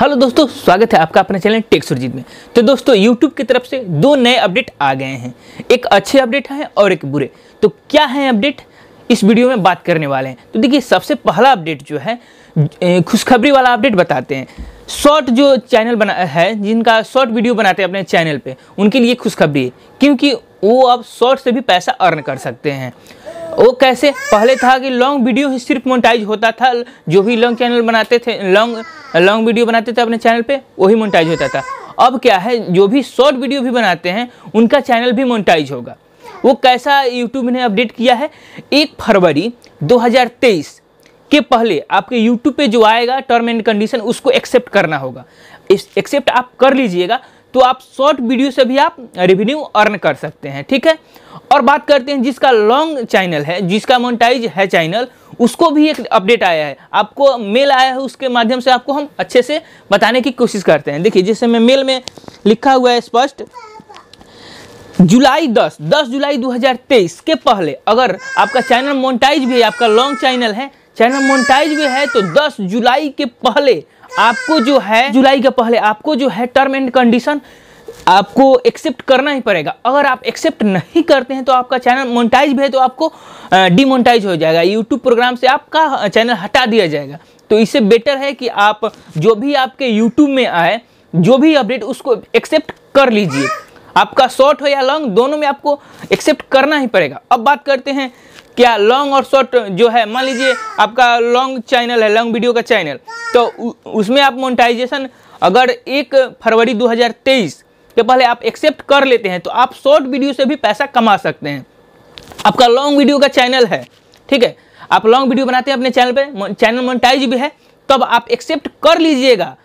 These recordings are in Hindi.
हेलो दोस्तों स्वागत है आपका अपने चैनल टेक सुरजीत में तो दोस्तों यूट्यूब की तरफ से दो नए अपडेट आ गए हैं एक अच्छे अपडेट हैं और एक बुरे तो क्या है अपडेट इस वीडियो में बात करने वाले हैं तो देखिए सबसे पहला अपडेट जो है खुशखबरी वाला अपडेट बताते हैं शॉर्ट जो चैनल बना है जिनका शॉर्ट वीडियो बनाते हैं अपने चैनल पर उनके लिए खुशखबरी है क्योंकि वो अब शॉर्ट से भी पैसा अर्न कर सकते हैं वो कैसे पहले था कि लॉन्ग वीडियो ही सिर्फ मोनटाइज होता था जो भी लॉन्ग चैनल बनाते थे लॉन्ग लॉन्ग वीडियो बनाते थे अपने चैनल पे वही मोनटाइज होता था अब क्या है जो भी शॉर्ट वीडियो भी बनाते हैं उनका चैनल भी मोनटाइज होगा वो कैसा यूट्यूब ने अपडेट किया है एक फरवरी दो के पहले आपके यूट्यूब पे जो आएगा टर्म एंड कंडीशन उसको एक्सेप्ट करना होगा एक्सेप्ट आप कर लीजिएगा तो आप शॉर्ट वीडियो से भी आप रेवेन्यू अर्न कर सकते हैं ठीक है और बात करते हैं जिसका लॉन्ग चैनल है जिसका मोनटाइज है चैनल उसको भी एक अपडेट आया है आपको मेल आया है उसके माध्यम से आपको हम अच्छे से बताने की कोशिश करते हैं देखिए जैसे मैं मेल में लिखा हुआ है स्पष्ट जुलाई 10 10 जुलाई 2023 के पहले अगर आपका चैनल मोनटाइज भी है आपका लॉन्ग चैनल है चैनल मोनिटाइज भी है तो 10 जुलाई के पहले आपको जो है जुलाई के पहले आपको जो है टर्म एंड कंडीशन आपको एक्सेप्ट करना ही पड़ेगा अगर आप एक्सेप्ट नहीं करते हैं तो आपका चैनल मोनिटाइज भी है तो आपको डिमोनिटाइज हो जाएगा यूट्यूब प्रोग्राम से आपका चैनल हटा दिया जाएगा तो इससे बेटर है कि आप जो भी आपके यूट्यूब में आए जो भी अपडेट उसको एक्सेप्ट कर लीजिए आपका शॉर्ट हो या लॉन्ग दोनों में आपको एक्सेप्ट करना ही पड़ेगा अब बात करते हैं क्या लॉन्ग और शॉर्ट जो है मान लीजिए आपका लॉन्ग चैनल है लॉन्ग वीडियो का चैनल तो उसमें आप मोनिटाइजेशन अगर एक फरवरी 2023 के पहले आप एक्सेप्ट कर लेते हैं तो आप शॉर्ट वीडियो से भी पैसा कमा सकते हैं आपका लॉन्ग वीडियो का चैनल है ठीक है आप लॉन्ग वीडियो बनाते हैं अपने चैनल पर चैनल मोनिटाइज भी है तब आप एक्सेप्ट कर लीजिएगा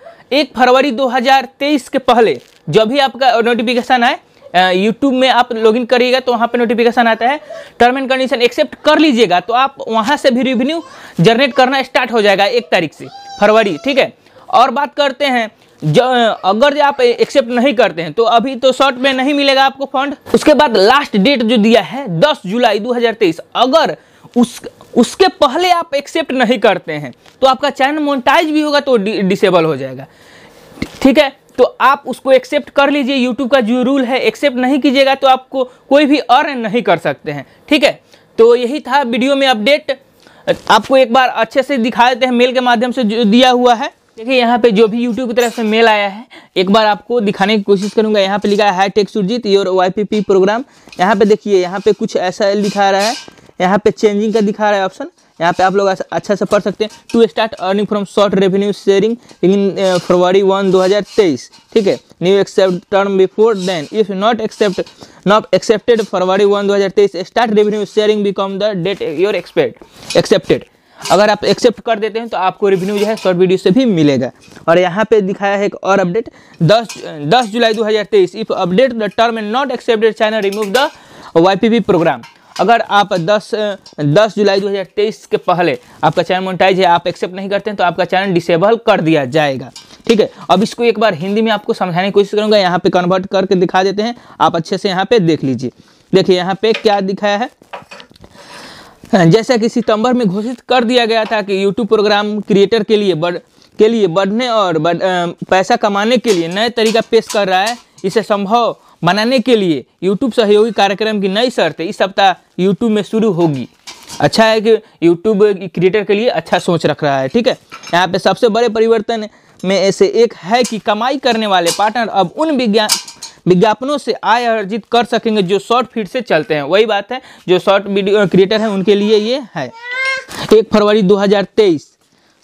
एक फरवरी 2023 के पहले जब भी आपका नोटिफिकेशन आए यूट्यूब में आप लॉगिन करिएगा तो वहाँ पे नोटिफिकेशन आता है टर्म एंड कंडीशन एक्सेप्ट कर लीजिएगा तो आप वहाँ से भी रिवेन्यू जनरेट करना स्टार्ट हो जाएगा एक तारीख से फरवरी ठीक है और बात करते हैं जो अगर आप एक्सेप्ट नहीं करते हैं तो अभी तो शॉर्ट में नहीं मिलेगा आपको फंड उसके बाद लास्ट डेट जो दिया है 10 जुलाई 2023 अगर उस उसके पहले आप एक्सेप्ट नहीं करते हैं तो आपका चैनल मोनिटाइज भी होगा तो डिसेबल हो जाएगा ठीक है तो आप उसको एक्सेप्ट कर लीजिए यूट्यूब का जो रूल है एक्सेप्ट नहीं कीजिएगा तो आपको कोई भी अर्न नहीं कर सकते हैं ठीक है तो यही था वीडियो में अपडेट आपको एक बार अच्छे से दिखा देते हैं मेल के माध्यम से जो दिया हुआ है देखिए यहाँ पे जो भी यूट्यूब की तरफ से मेल आया है एक बार आपको दिखाने की कोशिश करूँगा यहाँ पे लिखा है high tech Surjit your P program यहाँ पे देखिए यहाँ पे कुछ ऐसा लिखा रहा है यहाँ पे चेंजिंग का दिखा रहा है ऑप्शन यहाँ पे आप लोग अच्छा से पढ़ सकते हैं to start earning from short revenue sharing in February one दो हज़ार तेईस ठीक है new accept term before then if not accept not accepted February one दो हज़ार तेईस start revenue sharing become the date your expect accepted अगर आप एक्सेप्ट कर देते हैं तो आपको रेवेन्यू जो है शॉर्ट वीडियो से भी मिलेगा और यहाँ पे दिखाया है एक और अपडेट 10 10 जुलाई 2023 if update the term and not accepted चाइना रिमूव द वाईपीपी प्रोग्राम अगर आप 10 10 जुलाई 2023 के पहले आपका चैनल मोनिटाइज है आप एक्सेप्ट नहीं करते हैं तो आपका चैनल डिसेबल कर दिया जाएगा ठीक है अब इसको एक बार हिंदी में आपको समझाने की कोशिश करूँगा यहाँ पे कन्वर्ट करके दिखा देते हैं आप अच्छे से यहाँ पे देख लीजिए देखिए यहाँ पे क्या दिखाया है जैसा कि सितंबर में घोषित कर दिया गया था कि यूट्यूब प्रोग्राम क्रिएटर के लिए बढ़ के लिए बढ़ने और बढ़, पैसा कमाने के लिए नए तरीका पेश कर रहा है इसे संभव बनाने के लिए यूट्यूब सहयोगी कार्यक्रम की नई शर्तें इस सप्ताह यूट्यूब में शुरू होगी अच्छा है कि यूट्यूब क्रिएटर के लिए अच्छा सोच रख रहा है ठीक है यहाँ पे सबसे बड़े परिवर्तन में ऐसे एक है कि कमाई करने वाले पार्टनर अब उन विज्ञान विज्ञापनों से आय अर्जित कर सकेंगे जो शॉर्ट फीड से चलते हैं वही बात है जो शॉर्ट वीडियो क्रिएटर हैं उनके लिए ये है एक फरवरी 2023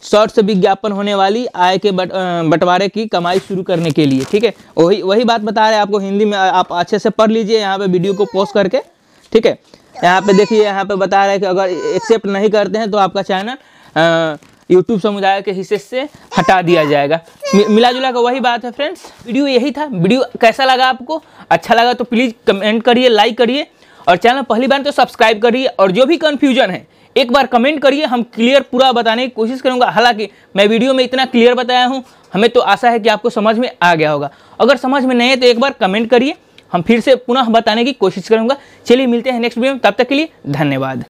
शॉर्ट से विज्ञापन होने वाली आय के बट, बंटवारे की कमाई शुरू करने के लिए ठीक है वही वही बात बता रहे हैं आपको हिंदी में आप अच्छे से पढ़ लीजिए यहाँ पे वीडियो को पोस्ट करके ठीक है यहाँ पे देखिए यहाँ पे बता रहे हैं कि अगर एक्सेप्ट नहीं करते हैं तो आपका चैनल यूट्यूब समुदाय के हिस्से से हटा दिया जाएगा मि, मिला जुला का वही बात है फ्रेंड्स वीडियो यही था वीडियो कैसा लगा आपको अच्छा लगा तो प्लीज़ कमेंट करिए लाइक करिए और चैनल पहली बार तो सब्सक्राइब करिए और जो भी कन्फ्यूजन है एक बार कमेंट करिए हम क्लियर पूरा बताने की कोशिश करूँगा हालांकि मैं वीडियो में इतना क्लियर बताया हूँ हमें तो आशा है कि आपको समझ में आ गया होगा अगर समझ में नहीं है तो एक बार कमेंट करिए हम फिर से पुनः बताने की कोशिश करूंगा चलिए मिलते हैं नेक्स्ट वीडियो में तब तक के लिए धन्यवाद